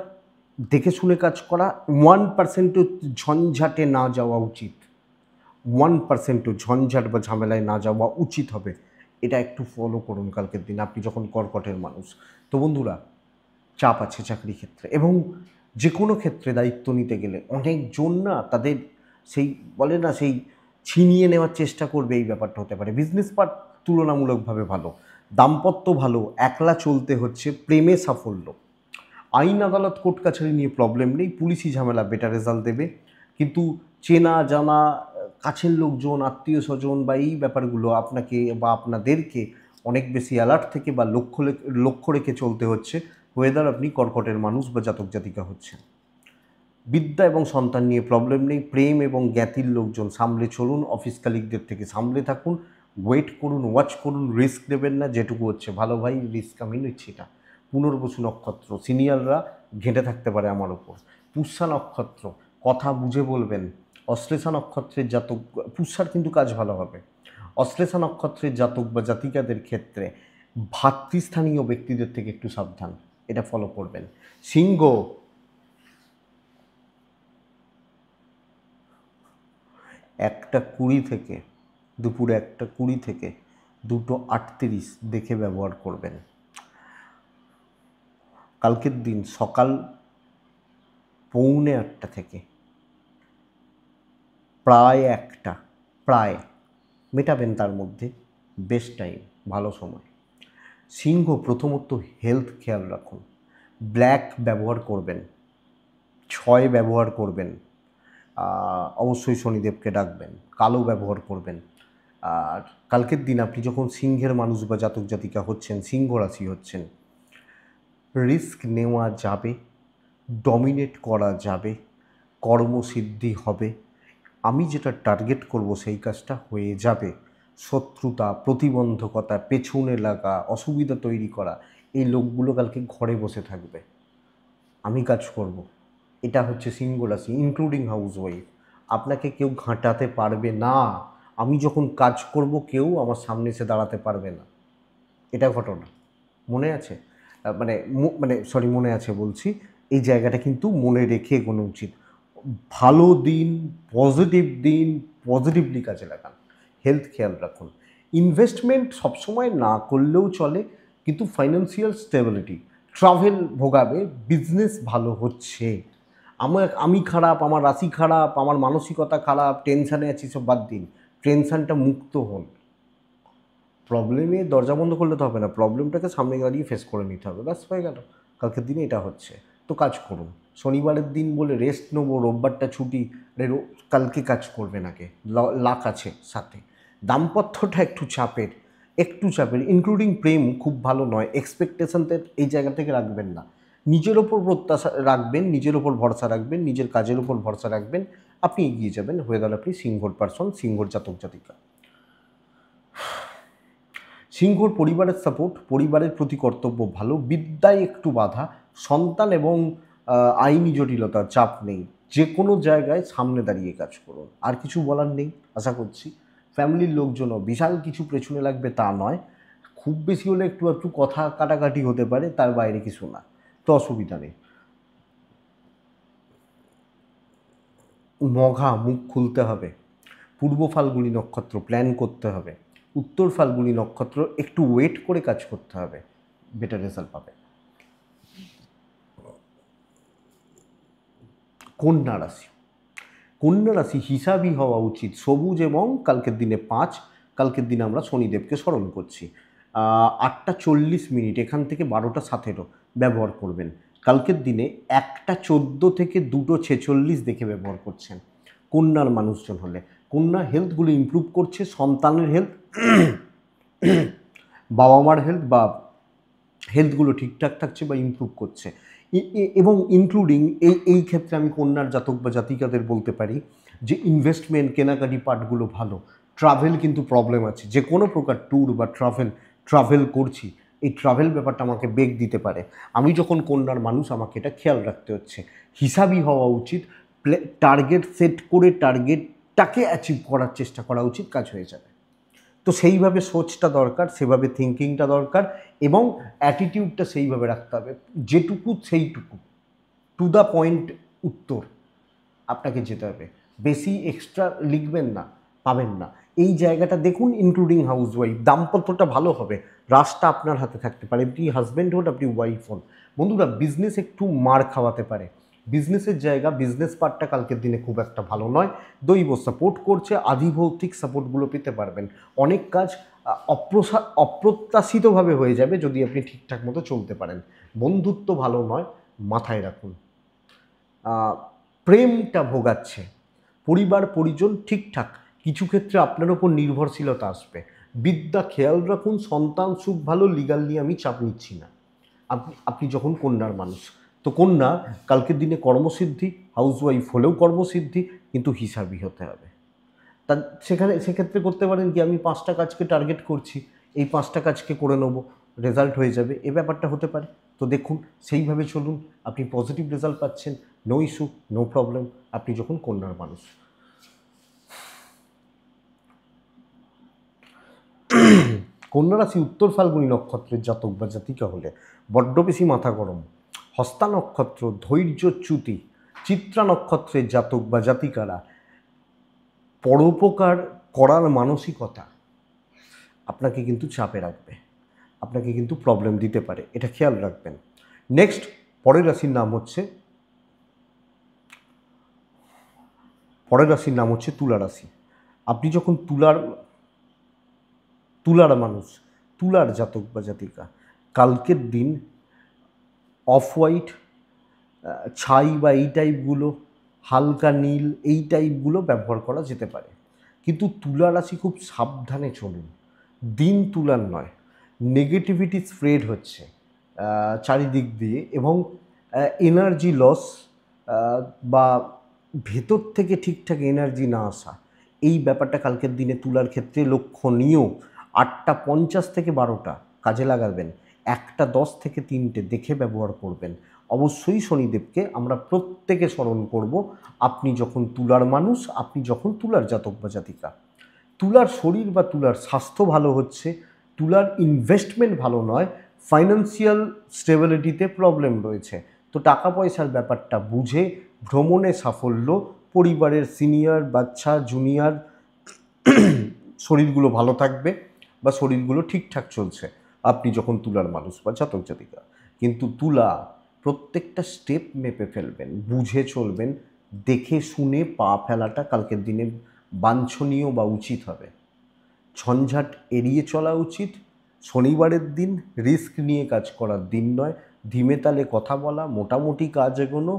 দেখে শুনে কাজ করা ওয়ান পার্সেন্টও ঝঞ্ঝাটে না যাওয়া উচিত ওয়ান পার্সেন্টও ঝঞ্ঝাট বা ঝামেলায় না যাওয়া উচিত হবে এটা একটু ফলো করুন কালকের দিন আপনি যখন কর্কটের মানুষ তো বন্ধুরা চাপ আছে চাকরি ক্ষেত্রে এবং যে কোনো ক্ষেত্রে দায়িত্ব নিতে গেলে অনেকজন না তাদের সেই বলে না সেই ছিনিয়ে নেওয়ার চেষ্টা করবে এই ব্যাপারটা হতে পারে বিজনেস পার্ট তুলনামূলকভাবে ভালো দাম্পত্য ভালো একলা চলতে হচ্ছে প্রেমে সাফল্য আইন আদালত কোর্ট কাছারি নিয়ে প্রবলেম নেই পুলিশি ঝামেলা বেটার রেজাল্ট দেবে কিন্তু চেনা জানা কাছের লোকজন আত্মীয় স্বজন বা এই ব্যাপারগুলো আপনাকে বা আপনাদেরকে অনেক বেশি অ্যালার্ট থেকে বা লক্ষ্য লক্ষ্য রেখে চলতে হচ্ছে ওয়েদার আপনি কর্কটের মানুষ বা জাতক জাতিকা হচ্ছেন বিদ্যা এবং সন্তান নিয়ে প্রবলেম নেই প্রেম এবং জ্ঞাতির লোকজন সামলে চলুন অফিস কালিকদের থেকে সামলে থাকুন ওয়েট করুন ওয়াচ করুন রিস্ক নেবেন না যেটুকু হচ্ছে ভালো ভাই রিস্ক আমি নিচ্ছি এটা পুনর্বসু নক্ষত্র সিনিয়ররা ঘেঁটে থাকতে পারে আমার ওপর পুষ্যা নক্ষত্র কথা বুঝে বলবেন অশ্লেষা নক্ষত্রের জাতক পুষার কিন্তু কাজ ভালো হবে অশ্লেষা নক্ষত্রের জাতক বা জাতিকাদের ক্ষেত্রে ভাতৃস্থানীয় ব্যক্তিদের থেকে একটু সাবধান এটা ফলো করবেন সিংহ একটা কুড়ি থেকে দুপুরে একটা কুড়ি থেকে দুটো আটত্রিশ দেখে ব্যবহার করবেন কালকের দিন সকাল পৌনে আটটা থেকে প্রায় একটা প্রায় মেটাবেন তার মধ্যে বেস্ট টাইম ভালো সময় সিংহ প্রথমত হেলথ খেয়াল রাখুন ব্ল্যাক ব্যবহার করবেন ছয় ব্যবহার করবেন অবশ্যই শনিদেবকে ডাকবেন কালো ব্যবহার করবেন আর কালকের দিন আপনি যখন সিংহের মানুষ বা জাতক জাতিকা হচ্ছেন সিংহ রাশি হচ্ছেন রিস্ক নেওয়া যাবে ডমিনেট করা যাবে কর্মসিদ্ধি হবে আমি যেটা টার্গেট করব সেই কাজটা হয়ে যাবে শত্রুতা প্রতিবন্ধকতা পেছনে লাগা অসুবিধা তৈরি করা এই লোকগুলো কালকে ঘরে বসে থাকবে আমি কাজ করব। এটা হচ্ছে সিঙ্গোলাসি ইনক্লুডিং হাউস ওয়াইফ আপনাকে কেউ ঘাঁটাতে পারবে না আমি যখন কাজ করব কেউ আমার সামনে এসে দাঁড়াতে পারবে না এটা ঘটনা মনে আছে মানে মানে সরি মনে আছে বলছি এই জায়গাটা কিন্তু মনে রেখে এগোনো উচিত ভালো দিন পজিটিভ দিন পজিটিভলি কাজে লাগান হেলথ খেয়াল রাখুন ইনভেস্টমেন্ট সবসময় না করলেও চলে কিন্তু ফাইন্যান্সিয়াল স্টেবিলিটি ট্রাভেল ভোগাবে বিজনেস ভালো হচ্ছে আমার আমি খারাপ আমার রাশি খারাপ আমার মানসিকতা খারাপ টেনশানে আছি সব বাদ দিন টেনশানটা মুক্ত হন প্রবলেমে দরজা বন্ধ করলে তো হবে না প্রবলেমটাকে সামনে দাঁড়িয়ে ফেস করে নিতে হবে ব্যাস হয়ে গেল কালকের দিনে এটা হচ্ছে তো কাজ করুন শনিবারের দিন বলে রেস্ট নেবো রোববারটা ছুটি কালকে কাজ করবে নাকে লাক আছে সাথে দাম্পত্যটা একটু চাপের একটু চাপের ইনক্লুডিং প্রেম খুব ভালো নয় এক্সপেকটেশনদের এই জায়গা থেকে রাখবেন না নিজের ওপর প্রত্যাশা রাখবেন নিজের ওপর ভরসা রাখবেন নিজের কাজের ওপর ভরসা রাখবেন আপনি এগিয়ে যাবেন হয়ে গেল আপনি সিংহর পার্সন সিংহর জাতক জাতিকা সিংহর পরিবারের সাপোর্ট পরিবারের প্রতি কর্তব্য ভালো বিদ্যায় একটু বাধা সন্তান এবং আইনি জটিলতা চাপ নেই যে কোনো জায়গায় সামনে দাঁড়িয়ে কাজ করুন আর কিছু বলার নেই আশা করছি ফ্যামিলির লোকজনও বিশাল কিছু পেছনে লাগবে তা নয় খুব বেশি হলে একটু একটু কথা কাটাকাটি হতে পারে তার বাইরে কিছু না তো অসুবিধা নেই মঘা মুখ খুলতে হবে পূর্ব ফাল্গুনি নক্ষত্র প্ল্যান করতে হবে উত্তর ফাল্গুনি নক্ষত্র একটু ওয়েট করে কাজ করতে হবে বেটার রেজাল্ট পাবে কন্যা রাশি কন্যা রাশি হিসাবই হওয়া উচিত সবুজ এবং কালকের দিনে পাঁচ কালকের দিনে আমরা শনিদেবকে স্মরণ করছি আটটা চল্লিশ মিনিট এখান থেকে বারোটা সাতেরো ব্যবহার করবেন কালকের দিনে একটা চোদ্দো থেকে দুটো ছেচল্লিশ দেখে ব্যবহার করছেন কন্যার মানুষজন হলে কন্যা হেলথগুলো ইম্প্রুভ করছে সন্তানের হেলথ বাবা মার হেলথ বা হেলথগুলো ঠিকঠাক থাকছে বা ইম্প্রুভ করছে এবং ইনক্লুডিং এই এই ক্ষেত্রে আমি কন্যার জাতক বা জাতিকাদের বলতে পারি যে ইনভেস্টমেন্ট কেনাকাটি পার্টগুলো ভালো ট্রাভেল কিন্তু প্রবলেম আছে যে কোনো প্রকার ট্যুর বা ট্রাভেল ট্রাভেল করছি এই ট্রাভেল ব্যাপারটা আমাকে বেগ দিতে পারে আমি যখন কন্যার মানুষ আমাকে এটা খেয়াল রাখতে হচ্ছে হিসাবই হওয়া উচিত টার্গেট সেট করে টার্গেট তাকে অ্যাচিভ করার চেষ্টা করা উচিত কাজ হয়ে যাবে তো সেইভাবে সোচটা দরকার সেভাবে থিঙ্কিংটা দরকার এবং অ্যাটিটিউডটা সেইভাবে রাখতে হবে যেটুকু সেইটুকু টু দ্য পয়েন্ট উত্তর আপনাকে যেতে হবে বেশি এক্সট্রা লিখবেন না পাবেন না এই জায়গাটা দেখুন ইনক্লুডিং হাউস ওয়াইফ দাম্পত্যটা ভালো হবে রাসটা আপনার হাতে থাকতে পারে আপনি হাজব্যান্ড হন আপনি ওয়াইফ হন বন্ধুরা বিজনেস একটু মার খাওয়াতে পারে বিজনেসের জায়গা বিজনেস পার্টটা কালকের দিনে খুব একটা ভালো নয় দৈব সাপোর্ট করছে আধিভৌতিক সাপোর্টগুলো পেতে পারবেন অনেক কাজ অপ্রসা অপ্রত্যাশিতভাবে হয়ে যাবে যদি আপনি ঠিকঠাক মতো চলতে পারেন বন্ধুত্ব ভালো নয় মাথায় রাখুন প্রেমটা ভোগাচ্ছে পরিবার পরিজন ঠিকঠাক কিছু ক্ষেত্রে আপনার ওপর নির্ভরশীলতা আসবে বিদ্যা খেয়াল রাখুন সন্তান সুখ ভালো লিগাল নিয়ে আমি চাপ নিচ্ছি না আপনি আপনি যখন কন্যার মানুষ তো কন্যা কালকের দিনে কর্মসিদ্ধি হাউসওয়াইফ হলেও কর্মসিদ্ধি কিন্তু হিসাবই হতে হবে তা সেখানে সেক্ষেত্রে করতে পারেন কি আমি পাঁচটা কাজকে টার্গেট করছি এই পাঁচটা কাজকে করে নেব রেজাল্ট হয়ে যাবে এ ব্যাপারটা হতে পারে তো দেখুন সেইভাবে চলুন আপনি পজিটিভ রেজাল্ট পাচ্ছেন নো ইস্যু নো প্রবলেম আপনি যখন কন্যার মানুষ কন্যা রাশি উত্তর ফাল্গুনি নক্ষত্রের জাতক বা জাতিকা হলে বড্ড বেশি মাথা গরম হস্তা নক্ষত্র ধৈর্যচ্যুতি চিত্রা নক্ষত্রের জাতক বা জাতিকারা পরোপকার করার মানসিকতা আপনাকে কিন্তু চাপে রাখবে আপনাকে কিন্তু প্রবলেম দিতে পারে এটা খেয়াল রাখবেন নেক্সট পরের রাশির নাম হচ্ছে পরের রাশির নাম হচ্ছে তুলা রাশি আপনি যখন তুলার তুলার মানুষ তুলার জাতক বা জাতিকা কালকের দিন অফ হোয়াইট ছাই বা এই টাইপগুলো হালকা নীল এই টাইপগুলো ব্যবহার করা যেতে পারে কিন্তু তুলা রাশি খুব সাবধানে চলুন দিন তুলার নয় নেগেটিভিটি স্প্রেড হচ্ছে চারিদিক দিয়ে এবং এনার্জি লস বা ভেতর থেকে ঠিকঠাক এনার্জি না আসা এই ব্যাপারটা কালকের দিনে তুলার ক্ষেত্রে লক্ষণীয় আটটা পঞ্চাশ থেকে বারোটা কাজে লাগাবেন একটা দশ থেকে তিনটে দেখে ব্যবহার করবেন অবশ্যই শনিদেবকে আমরা প্রত্যেকে স্মরণ করব আপনি যখন তুলার মানুষ আপনি যখন তুলার জাতক বা জাতিকা তুলার শরীর বা তুলার স্বাস্থ্য ভালো হচ্ছে তুলার ইনভেস্টমেন্ট ভালো নয় ফাইন্যান্সিয়াল স্টেবিলিটিতে প্রবলেম রয়েছে তো টাকা পয়সার ব্যাপারটা বুঝে ভ্রমণে সাফল্য পরিবারের সিনিয়র বাচ্চা জুনিয়র শরীরগুলো ভালো থাকবে বা শরীরগুলো ঠিকঠাক চলছে আপনি যখন তুলার মানুষ বা জাতক জাতিকা কিন্তু তুলা প্রত্যেকটা স্টেপ মেপে ফেলবেন বুঝে চলবেন দেখে শুনে পা ফেলাটা কালকের দিনে বাঞ্ছনীয় বা উচিত হবে ঝঞ্ঝাট এড়িয়ে চলা উচিত শনিবারের দিন রিস্ক নিয়ে কাজ করার দিন নয় ধিমে তালে কথা বলা মোটামুটি কাজ এগোনো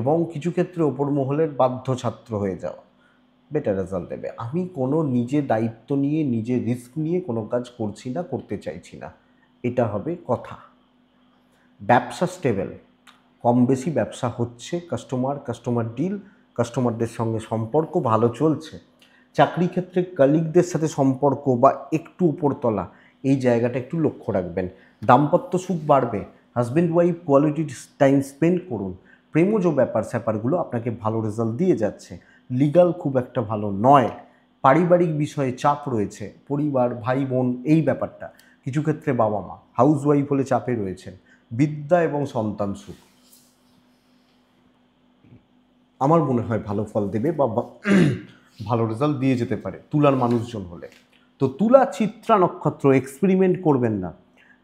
এবং কিছু ক্ষেত্রে ওপর মহলের বাধ্য ছাত্র হয়ে যাওয়া বেটার রেজাল্ট দেবে আমি কোনো নিজে দায়িত্ব নিয়ে নিজে রিস্ক নিয়ে কোনো কাজ করছি না করতে চাইছি না এটা হবে কথা ব্যবসা স্টেবল কম বেশি ব্যবসা হচ্ছে কাস্টমার কাস্টমার ডিল কাস্টমারদের সঙ্গে সম্পর্ক ভালো চলছে চাকরি ক্ষেত্রে কালিগদের সাথে সম্পর্ক বা একটু উপরতলা এই জায়গাটা একটু লক্ষ্য রাখবেন দাম্পত্য সুখ বাড়বে husband wife quality time spend করুন প্রেমজ ব্যাপার স্যাপারগুলো আপনাকে ভালো রেজাল্ট দিয়ে যাচ্ছে লিগাল খুব একটা ভালো নয় পারিবারিক বিষয়ে চাপ রয়েছে পরিবার ভাই বোন এই ব্যাপারটা কিছু ক্ষেত্রে বাবা মা হাউস ওয়াইফ হলে চাপে রয়েছেন বিদ্যা এবং সন্তান সুখ আমার মনে হয় ভালো ফল দেবে বা ভালো রেজাল্ট দিয়ে যেতে পারে তুলার মানুষজন হলে তো তুলা চিত্রা নক্ষত্র এক্সপেরিমেন্ট করবেন না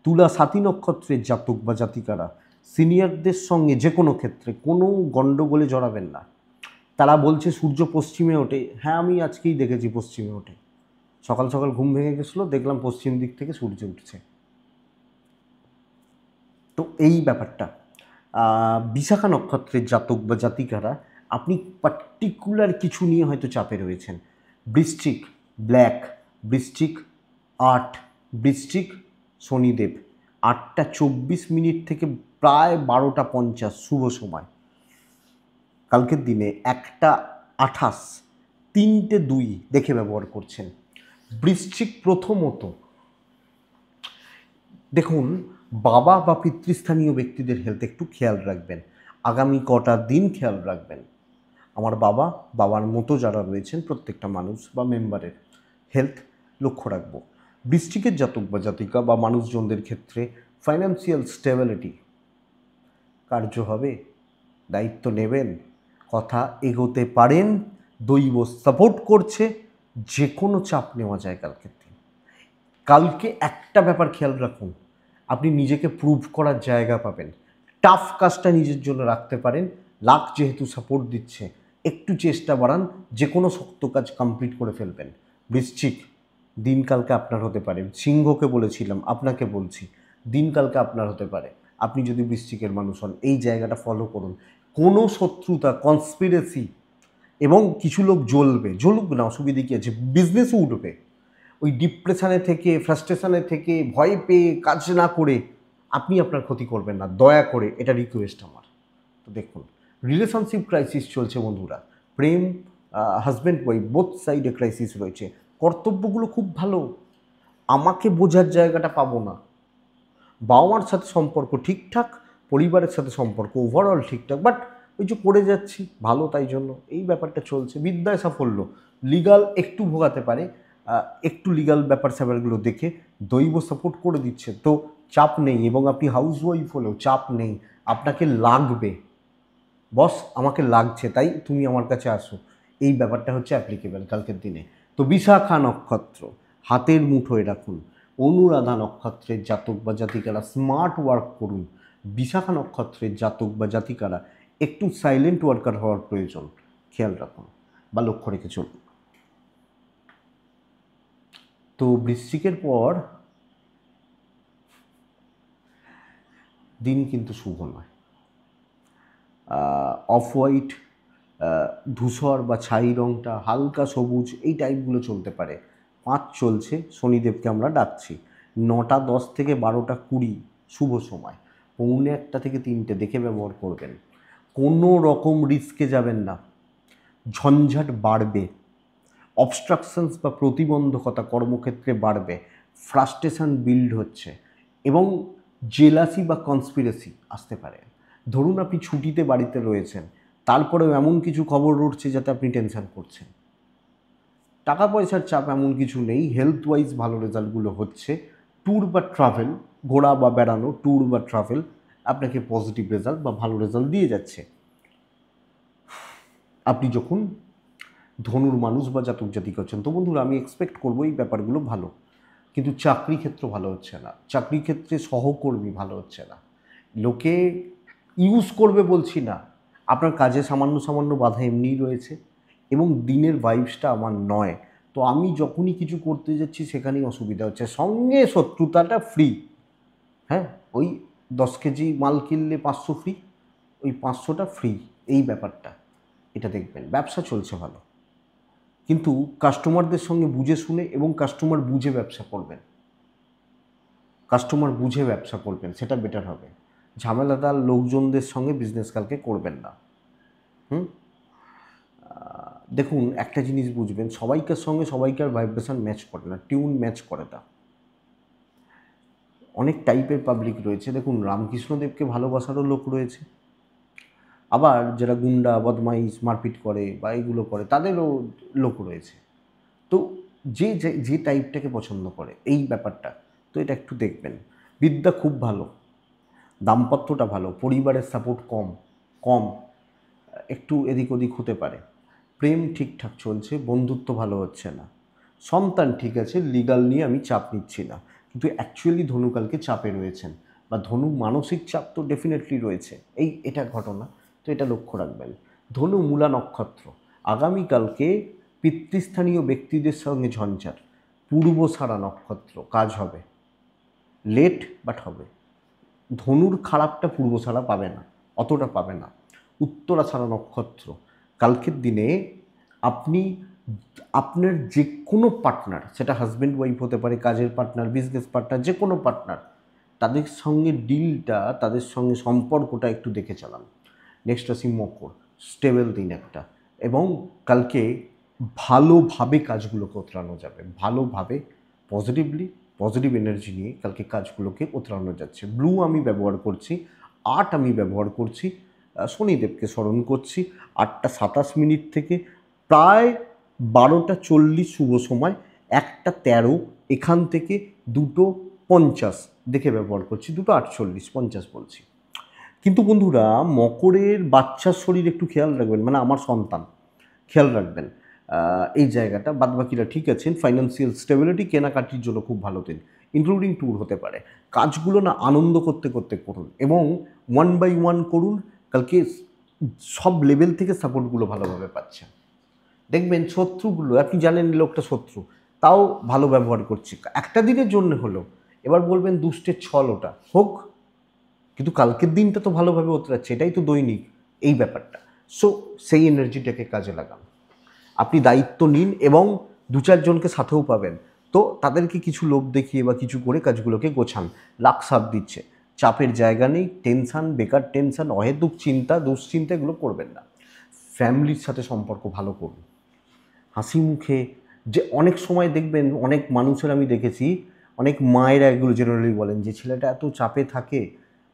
তুলা সাথী নক্ষত্রের জাতক বা জাতিকারা সিনিয়রদের সঙ্গে যে কোনো ক্ষেত্রে কোনো গণ্ডগোলে জড়াবেন না তারা বলছে সূর্য পশ্চিমে ওঠে হ্যাঁ আমি আজকেই দেখেছি পশ্চিমে ওঠে সকাল সকাল ঘুম ভেঙে গেছিলো দেখলাম পশ্চিম দিক থেকে সূর্য উঠছে তো এই ব্যাপারটা বিশাখা নক্ষত্রের জাতক বা জাতিকারা আপনি পার্টিকুলার কিছু নিয়ে হয়তো চাপে রয়েছেন বৃষ্টিক ব্ল্যাক বৃষ্টিক আট বৃষ্টিক শনিদেব আটটা চব্বিশ মিনিট থেকে প্রায় বারোটা পঞ্চাশ শুভ সময় কালকের দিনে একটা আঠাশ তিনটে দুই দেখে ব্যবহার করছেন বৃশ্চিক প্রথমত দেখুন বাবা বা পিতৃস্থানীয় ব্যক্তিদের হেলথ একটু খেয়াল রাখবেন আগামী কটা দিন খেয়াল রাখবেন আমার বাবা বাবার মতো যারা রয়েছেন প্রত্যেকটা মানুষ বা মেম্বারের হেলথ লক্ষ্য রাখবো বৃষ্টিকের জাতক বা জাতিকা বা মানুষজনদের ক্ষেত্রে ফাইন্যান্সিয়াল স্টেবিলিটি কার্য হবে দায়িত্ব নেবেন কথা এগোতে পারেন দৈব সাপোর্ট করছে যে কোনো চাপ নেওয়া যায় কালকের দিন কালকে একটা ব্যাপার খেয়াল রাখুন আপনি নিজেকে প্রুভ করার জায়গা পাবেন টাফ কাজটা নিজের জন্য রাখতে পারেন লাক যেহেতু সাপোর্ট দিচ্ছে একটু চেষ্টা বাড়ান যে কোনো শক্ত কাজ কমপ্লিট করে ফেলবেন বৃশ্চিক দিনকালকে আপনার হতে পারে সিংহকে বলেছিলাম আপনাকে বলছি দিনকালকে আপনার হতে পারে আপনি যদি বৃশ্চিকের মানুষ হন এই জায়গাটা ফলো করুন কোনো শত্রুতা কনসপিরেসি এবং কিছু লোক জ্বলবে জ্বলুক না অসুবিধে কী আছে বিজনেসও উঠবে ওই ডিপ্রেশানে থেকে ফ্রাস্ট্রেশানে থেকে ভয় পেয়ে কাজ না করে আপনি আপনার ক্ষতি করবেন না দয়া করে এটা রিকোয়েস্ট আমার তো দেখুন রিলেশনশিপ ক্রাইসিস চলছে বন্ধুরা প্রেম হাজব্যান্ড ওয়াইফ বোথ সাইডে ক্রাইসিস রয়েছে কর্তব্যগুলো খুব ভালো আমাকে বোঝার জায়গাটা পাবো না বাবা মার সাথে সম্পর্ক ঠিকঠাক পরিবারের সাথে সম্পর্ক ওভারঅল ঠিকঠাক বাট ওই যে পড়ে যাচ্ছি ভালো তাই জন্য এই ব্যাপারটা চলছে বিদ্যায় সাফল্য লিগাল একটু ভোগাতে পারে একটু লিগাল ব্যাপার স্যাপারগুলো দেখে দৈব সাপোর্ট করে দিচ্ছে তো চাপ নেই এবং আপনি হাউস ওয়াইফ হলেও চাপ নেই আপনাকে লাগবে বস আমাকে লাগছে তাই তুমি আমার কাছে আসো এই ব্যাপারটা হচ্ছে অ্যাপ্লিকেবল কালকের দিনে তো বিশাখা নক্ষত্র হাতের মুঠোয় রাখুন অনুরাধা নক্ষত্রের জাতক বা জাতিকারা স্মার্ট ওয়ার্ক করুন বিশাখা নক্ষত্রের জাতক বা জাতিকারা একটু সাইলেন্ট ওয়ার্কার হওয়ার প্রয়োজন খেয়াল রাখুন বা লক্ষ্য রেখে চলুন তো বৃশ্চিকের পর দিন কিন্তু শুভ নয় অফ হোয়াইট ধূসর বা ছাই রঙটা হালকা সবুজ এই টাইপগুলো চলতে পারে পাঁচ চলছে শনিদেবকে আমরা ডাকছি নটা দশ থেকে বারোটা কুড়ি শুভ সময় পৌনে একটা থেকে তিনটে দেখে ব্যবহার করবেন কোনো রকম রিস্কে যাবেন না ঝঞ্ঝাট বাড়বে অবস্ট্রাকশনস বা প্রতিবন্ধকতা কর্মক্ষেত্রে বাড়বে ফ্রাস্ট্রেশন বিল্ড হচ্ছে এবং জেলাসি বা কনসপিরেসি আসতে পারে ধরুন আপনি ছুটিতে বাড়িতে রয়েছেন তারপরেও এমন কিছু খবর উঠছে যাতে আপনি টেনশন করছেন টাকা পয়সার চাপ এমন কিছু নেই হেলথ ওয়াইজ ভালো রেজাল্টগুলো হচ্ছে ট্যুর বা ট্রাভেল ঘোরা বা বেড়ানো ট্যুর বা ট্রাভেল আপনাকে পজিটিভ রেজাল্ট বা ভালো রেজাল্ট দিয়ে যাচ্ছে আপনি যখন ধনুর মানুষ বা জাতক জাতি করছেন তো বন্ধুরা আমি এক্সপেক্ট করবো এই ব্যাপারগুলো ভালো কিন্তু চাকরি ক্ষেত্র ভালো হচ্ছে না চাকরি ক্ষেত্রে সহকর্মী ভালো হচ্ছে না লোকে ইউজ করবে বলছি না আপনার কাজে সামান্য সামান্য বাধা এমনিই রয়েছে এবং দিনের ভাইবসটা আমার নয় তো আমি যখনই কিছু করতে যাচ্ছি সেখানেই অসুবিধা হচ্ছে সঙ্গে শত্রুতাটা ফ্রি হ্যাঁ ওই দশ কেজি মাল কিনলে পাঁচশো ফ্রি ওই পাঁচশোটা ফ্রি এই ব্যাপারটা এটা দেখবেন ব্যবসা চলছে ভালো কিন্তু কাস্টমারদের সঙ্গে বুঝে শুনে এবং কাস্টমার বুঝে ব্যবসা করবেন কাস্টমার বুঝে ব্যবসা করবেন সেটা বেটার হবে ঝামেলাদার লোকজনদের সঙ্গে বিজনেস কালকে করবেন না হুম দেখুন একটা জিনিস বুঝবেন সবাইকার সঙ্গে সবাইকার ভাইব্রেশন ম্যাচ করে না টিউন ম্যাচ করে না অনেক টাইপের পাবলিক রয়েছে দেখুন রামকৃষ্ণদেবকে ভালোবাসারও লোক রয়েছে আবার যারা গুন্ডা বদমাইশ মারপিট করে বা এগুলো করে তাদেরও লোক রয়েছে তো যে যে টাইপটাকে পছন্দ করে এই ব্যাপারটা তো এটা একটু দেখবেন বিদ্যা খুব ভালো দাম্পত্যটা ভালো পরিবারের সাপোর্ট কম কম একটু এদিক ওদিক হতে পারে প্রেম ঠিকঠাক চলছে বন্ধুত্ব ভালো হচ্ছে না সন্তান ঠিক আছে লিগাল নিয়ে আমি চাপ নিচ্ছি না কিন্তু অ্যাকচুয়ালি ধনুকালকে চাপে রয়েছেন বা ধনু মানসিক চাপ তো ডেফিনেটলি রয়েছে এই এটা ঘটনা তো এটা লক্ষ্য রাখবেন ধনু মূলা নক্ষত্র আগামীকালকে পিতৃস্থানীয় ব্যক্তিদের সঙ্গে ঝঞ্ঝার পূর্ব সারা নক্ষত্র কাজ হবে লেট বাট হবে ধনুর খারাপটা পূর্ব সারা পাবে না অতটা পাবে না উত্তরা সারা নক্ষত্র কালকের দিনে আপনি আপনার যে কোনো পার্টনার সেটা হাজব্যান্ড ওয়াইফ হতে পারে কাজের পার্টনার বিজনেস পার্টনার যে কোনো পার্টনার তাদের সঙ্গে ডিলটা তাদের সঙ্গে সম্পর্কটা একটু দেখে চালান নেক্সট আসি মকর স্টেবল দিন একটা এবং কালকে ভালোভাবে কাজগুলোকে উতরানো যাবে ভালোভাবে পজিটিভলি পজিটিভ এনার্জি নিয়ে কালকে কাজগুলোকে উতরানো যাচ্ছে ব্লু আমি ব্যবহার করছি আট আমি ব্যবহার করছি শনিদেবকে স্মরণ করছি আটটা সাতাশ মিনিট থেকে প্রায় বারোটা চল্লিশ শুভ সময় একটা তেরো এখান থেকে দুটো পঞ্চাশ দেখে ব্যবহার করছি দুটো আটচল্লিশ পঞ্চাশ বলছি কিন্তু বন্ধুরা মকরের বাচ্চার শরীর একটু খেয়াল রাখবেন মানে আমার সন্তান খেয়াল রাখবেন এই জায়গাটা বাদবাকিরা ঠিক আছেন ফাইন্যান্সিয়াল স্টেবিলিটি কেনাকাটির জন্য খুব ভালো দিন ইনক্লুডিং ট্যুর হতে পারে কাজগুলো না আনন্দ করতে করতে করুন এবং ওয়ান বাই ওয়ান করুন কালকে সব লেভেল থেকে সাপোর্টগুলো ভালোভাবে পাচ্ছেন দেখবেন শত্রুগুলো আপনি জানেন লোকটা শত্রু তাও ভালো ব্যবহার করছে একটা দিনের জন্য হলো এবার বলবেন দুষ্টের ছল ওটা হোক কিন্তু কালকের দিনটা তো ভালোভাবে ওতরাচ্ছে এটাই তো দৈনিক এই ব্যাপারটা সো সেই এনার্জিটাকে কাজে লাগান আপনি দায়িত্ব নিন এবং দু চারজনকে সাথেও পাবেন তো তাদেরকে কিছু লোভ দেখিয়ে বা কিছু করে কাজগুলোকে গোছান লাখ সাপ দিচ্ছে চাপের জায়গা নেই টেনশান বেকার টেনশান অহেতুক চিন্তা দুশ্চিন্তা এগুলো করবেন না ফ্যামিলির সাথে সম্পর্ক ভালো করুন হাসি মুখে যে অনেক সময় দেখবেন অনেক মানুষের আমি দেখেছি অনেক মায়েরা এগুলো জেনারেলি বলেন যে ছেলেটা এত চাপে থাকে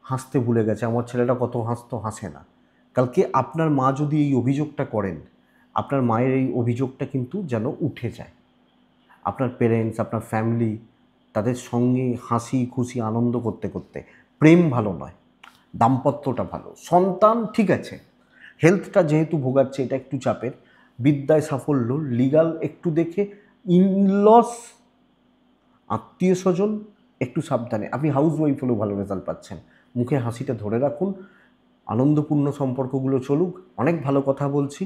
হাসতে ভুলে গেছে আমার ছেলেটা কত হাসতো হাসে না কালকে আপনার মা যদি এই অভিযোগটা করেন আপনার মায়ের এই অভিযোগটা কিন্তু যেন উঠে যায় আপনার পেরেন্টস আপনার ফ্যামিলি তাদের সঙ্গে হাসি খুশি আনন্দ করতে করতে প্রেম ভালো নয় দাম্পত্যটা ভালো সন্তান ঠিক আছে হেলথটা যেহেতু ভোগাচ্ছে এটা একটু চাপের বিদ্যায় সাফল্য লিগাল একটু দেখে ইনলস আত্মীয় স্বজন একটু সাবধানে আপনি হাউস ওয়াইফ হলেও ভালো রেজাল্ট পাচ্ছেন মুখে হাসিটা ধরে রাখুন আনন্দপূর্ণ সম্পর্কগুলো চলুক অনেক ভালো কথা বলছি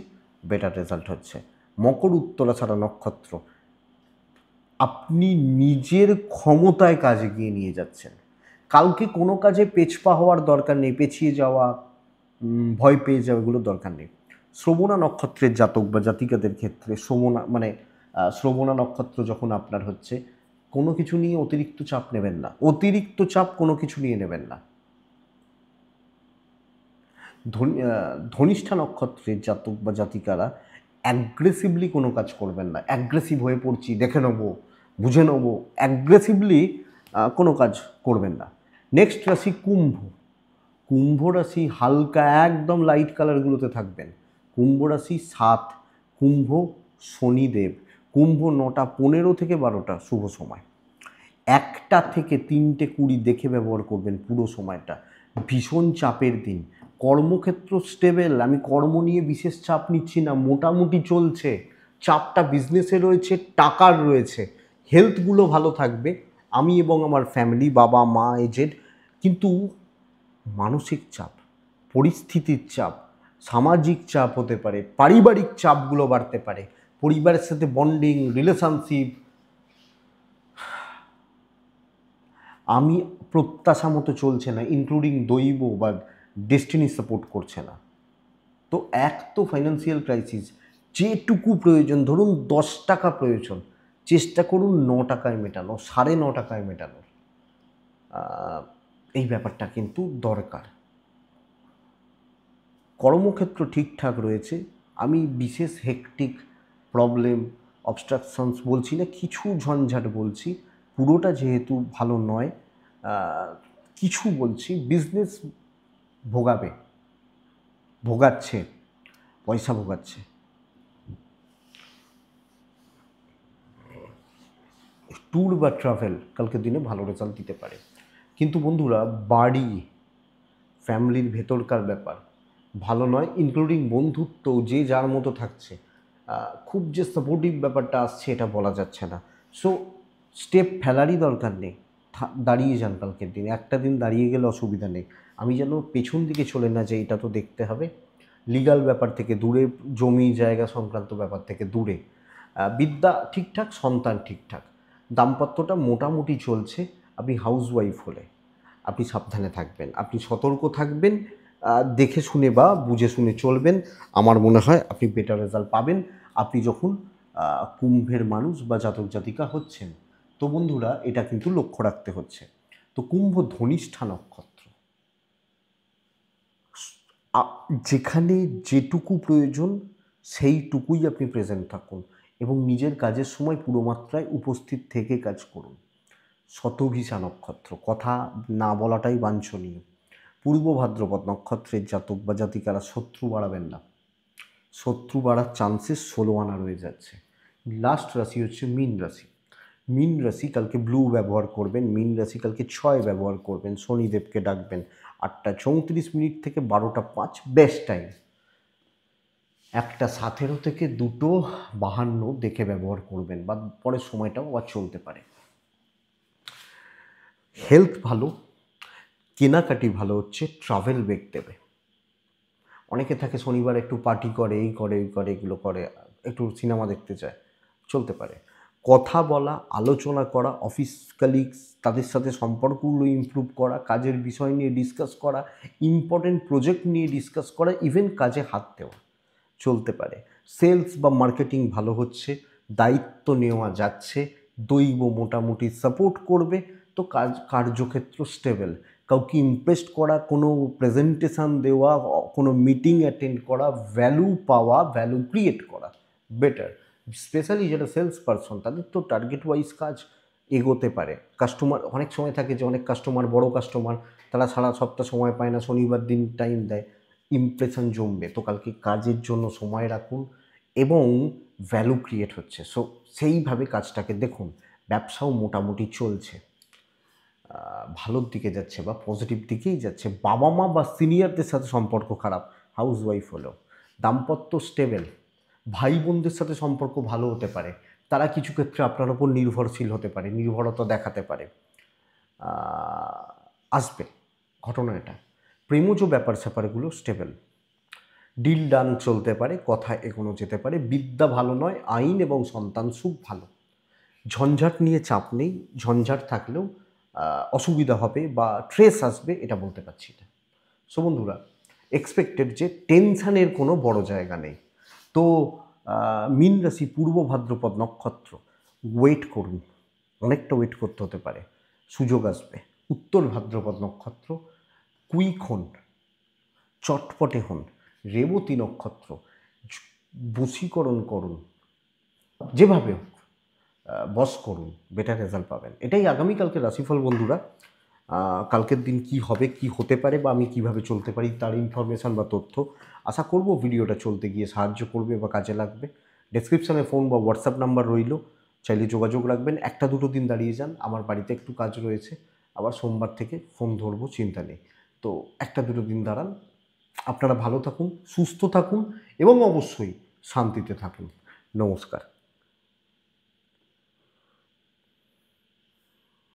বেটার রেজাল্ট হচ্ছে মকর উত্তরা ছাড়া নক্ষত্র আপনি নিজের ক্ষমতায় কাজে গিয়ে নিয়ে যাচ্ছেন কালকে কোনো কাজে পেছপা হওয়ার দরকার নেই পেছিয়ে যাওয়া ভয় পেয়ে যাওয়া এগুলোর দরকার নেই শ্রবণা নক্ষত্রের জাতক বা জাতিকাদের ক্ষেত্রে শ্রমণা মানে শ্রবণা নক্ষত্র যখন আপনার হচ্ছে কোনো কিছু নিয়ে অতিরিক্ত চাপ নেবেন না অতিরিক্ত চাপ কোনো কিছু নিয়ে নেবেন না ধনিষ্ঠা নক্ষত্রের জাতক বা জাতিকারা অ্যাগ্রেসিভলি কোনো কাজ করবেন না অ্যাগ্রেসিভ হয়ে পড়ছি দেখে নেবো বুঝে নেবো অ্যাগ্রেসিভলি কোনো কাজ করবেন না নেক্সট রাশি কুম্ভ কুম্ভ রাশি হালকা একদম লাইট কালারগুলোতে থাকবেন কুম্ভ রাশি সাত কুম্ভ শনিদেব কুম্ভ নটা পনেরো থেকে বারোটা শুভ সময় একটা থেকে তিনটে কুড়ি দেখে ব্যবহার করবেন পুরো সময়টা ভীষণ চাপের দিন কর্মক্ষেত্র স্টেবেল আমি কর্ম নিয়ে বিশেষ চাপ নিচ্ছি না মোটামুটি চলছে চাপটা বিজনেসে রয়েছে টাকার রয়েছে হেলথগুলো ভালো থাকবে আমি এবং আমার ফ্যামিলি বাবা মা এজেড কিন্তু মানসিক চাপ পরিস্থিতির চাপ সামাজিক চাপ হতে পারে পারিবারিক চাপগুলো বাড়তে পারে পরিবারের সাথে বন্ডিং রিলেশনশিপ আমি প্রত্যাশা মতো চলছে না ইনক্লুডিং দৈব বা ডেস্টিনি সাপোর্ট করছে না তো এক তো ফাইন্যান্সিয়াল ক্রাইসিস যেটুকু প্রয়োজন ধরুন দশ টাকা প্রয়োজন চেষ্টা করুন ন টাকায় মেটানো সাড়ে ন টাকায় মেটানোর এই ব্যাপারটা কিন্তু দরকার কর্মক্ষেত্র ঠিকঠাক রয়েছে আমি বিশেষ হেকটিক প্রবলেম অবস্ট্রাকশনস বলছি না কিছু ঝঞ্ঝাট বলছি পুরোটা যেহেতু ভালো নয় কিছু বলছি বিজনেস ভোগাবে ভোগাচ্ছে পয়সা ভোগাচ্ছে ট্যুর বা ট্রাভেল কালকের দিনে ভালো রেজাল্ট দিতে পারে কিন্তু বন্ধুরা বাড়ি ফ্যামিলির ভেতরকার ব্যাপার ভালো নয় ইনক্লুডিং বন্ধুত্ব যে যার মতো থাকছে খুব যে সাপোর্টিভ ব্যাপারটা আসছে এটা বলা যাচ্ছে না সো স্টেপ ফেলারই দরকার নেই দাঁড়িয়ে যান কালকের দিন একটা দিন দাঁড়িয়ে গেলে অসুবিধা নেই আমি যেন পেছন দিকে চলে না যাই এটা তো দেখতে হবে লিগাল ব্যাপার থেকে দূরে জমি জায়গা সংক্রান্ত ব্যাপার থেকে দূরে বিদ্যা ঠিকঠাক সন্তান ঠিকঠাক দাম্পত্যটা মোটামুটি চলছে আপনি হাউসওয়াইফ হলে আপনি সাবধানে থাকবেন আপনি সতর্ক থাকবেন দেখে শুনে বা বুঝে শুনে চলবেন আমার মনে হয় আপনি বেটার রেজাল্ট পাবেন আপনি যখন কুম্ভের মানুষ বা জাতক জাতিকা হচ্ছেন তো বন্ধুরা এটা কিন্তু লক্ষ্য রাখতে হচ্ছে তো কুম্ভ ধনিষ্ঠা নক্ষত্র যেখানে যেটুকু প্রয়োজন সেইটুকুই আপনি প্রেজেন্ট থাকুন এবং নিজের কাজের সময় পুরো মাত্রায় উপস্থিত থেকে কাজ করুন শতভিসা নক্ষত্র কথা না বলাটাই বাঞ্ছনীয় পূর্ব ভাদ্রপদ নক্ষত্রের জাতক বা জাতিকারা শত্রু বাড়াবেন না শত্রু বাড়ার চান্সেস ষোলো আনা রয়ে যাচ্ছে লাস্ট রাশি হচ্ছে মিন রাশি মিন রাশি কালকে ব্লু ব্যবহার করবেন মিন রাশি কালকে ছয় ব্যবহার করবেন শনিদেবকে ডাকবেন আটটা চৌত্রিশ মিনিট থেকে বারোটা পাঁচ বেস্ট টাইম একটা সাতেরো থেকে দুটো বাহান্ন দেখে ব্যবহার করবেন বা পরের সময়টাও আবার চলতে পারে হেলথ ভালো কেনাকাটি ভালো হচ্ছে ট্রাভেল বেগ দেবে অনেকে থাকে শনিবার একটু পার্টি করে এই করে এই করে এগুলো করে একটু সিনেমা দেখতে চায় চলতে পারে কথা বলা আলোচনা করা অফিস কালিগস তাদের সাথে সম্পর্কগুলো ইমপ্রুভ করা কাজের বিষয় নিয়ে ডিসকাস করা ইম্পর্টেন্ট প্রজেক্ট নিয়ে ডিসকাস করা ইভেন কাজে হাত দেওয়া চলতে পারে সেলস বা মার্কেটিং ভালো হচ্ছে দায়িত্ব নেওয়া যাচ্ছে দৈব মোটামুটি সাপোর্ট করবে তো কাজ কার্যক্ষেত্র স্টেবেল কাউকে ইমপ্রেসড করা কোনো প্রেজেন্টেশান দেওয়া কোনো মিটিং অ্যাটেন্ড করা ভ্যালু পাওয়া ভ্যালু ক্রিয়েট করা বেটার স্পেশালি যেটা সেলস পারসন তাদের তো টার্গেট ওয়াইজ কাজ এগোতে পারে কাস্টমার অনেক সময় থাকে যে অনেক কাস্টমার বড় কাস্টমার তারা সারা সপ্তাহ সময় পায় না শনিবার দিন টাইম দেয় ইমপ্রেশন জমবে তো কালকে কাজের জন্য সময় রাখুন এবং ভ্যালু ক্রিয়েট হচ্ছে সো সেইভাবে কাজটাকে দেখুন ব্যবসাও মোটামুটি চলছে ভালোর দিকে যাচ্ছে বা পজিটিভ দিকেই যাচ্ছে বাবা মা বা সিনিয়রদের সাথে সম্পর্ক খারাপ হাউস ওয়াইফ হলেও দাম্পত্য স্টেবেল ভাই বোনদের সাথে সম্পর্ক ভালো হতে পারে তারা কিছু ক্ষেত্রে আপনার ওপর নির্ভরশীল হতে পারে নির্ভরতা দেখাতে পারে আসবে ঘটনা এটা প্রেমজ ব্যাপার স্যাপারগুলো স্টেবেল ডিল ডান চলতে পারে কথা এগোনো যেতে পারে বিদ্যা ভালো নয় আইন এবং সন্তান সুখ ভালো ঝঞ্ঝাট নিয়ে চাপ নেই ঝঞ্ঝাট থাকলেও অসুবিধা হবে বা ট্রেস আসবে এটা বলতে পারছি না সো বন্ধুরা এক্সপেক্টেড যে টেনশানের কোনো বড় জায়গা নেই তো মিন রাশি পূর্ব ভাদ্রপদ নক্ষত্র ওয়েট করুন অনেকটা ওয়েট করতে হতে পারে সুযোগ আসবে উত্তর ভাদ্রপদ নক্ষত্র কুইক হন চটপটে হন রেবতী নক্ষত্র বশীকরণ করুন যেভাবে বস করুন বেটার রেজাল্ট পাবেন এটাই আগামীকালকে রাশিফল বন্ধুরা কালকের দিন কি হবে কি হতে পারে বা আমি কিভাবে চলতে পারি তার ইনফরমেশান বা তথ্য আশা করব ভিডিওটা চলতে গিয়ে সাহায্য করবে বা কাজে লাগবে ডেসক্রিপশানে ফোন বা হোয়াটসঅ্যাপ নাম্বার রইল চাইলে যোগাযোগ রাখবেন একটা দুটো দিন দাঁড়িয়ে যান আমার বাড়িতে একটু কাজ রয়েছে আবার সোমবার থেকে ফোন ধরবো চিন্তা নেই তো একটা দুটো দিন দাঁড়ান আপনারা ভালো থাকুন সুস্থ থাকুন এবং অবশ্যই শান্তিতে থাকুন নমস্কার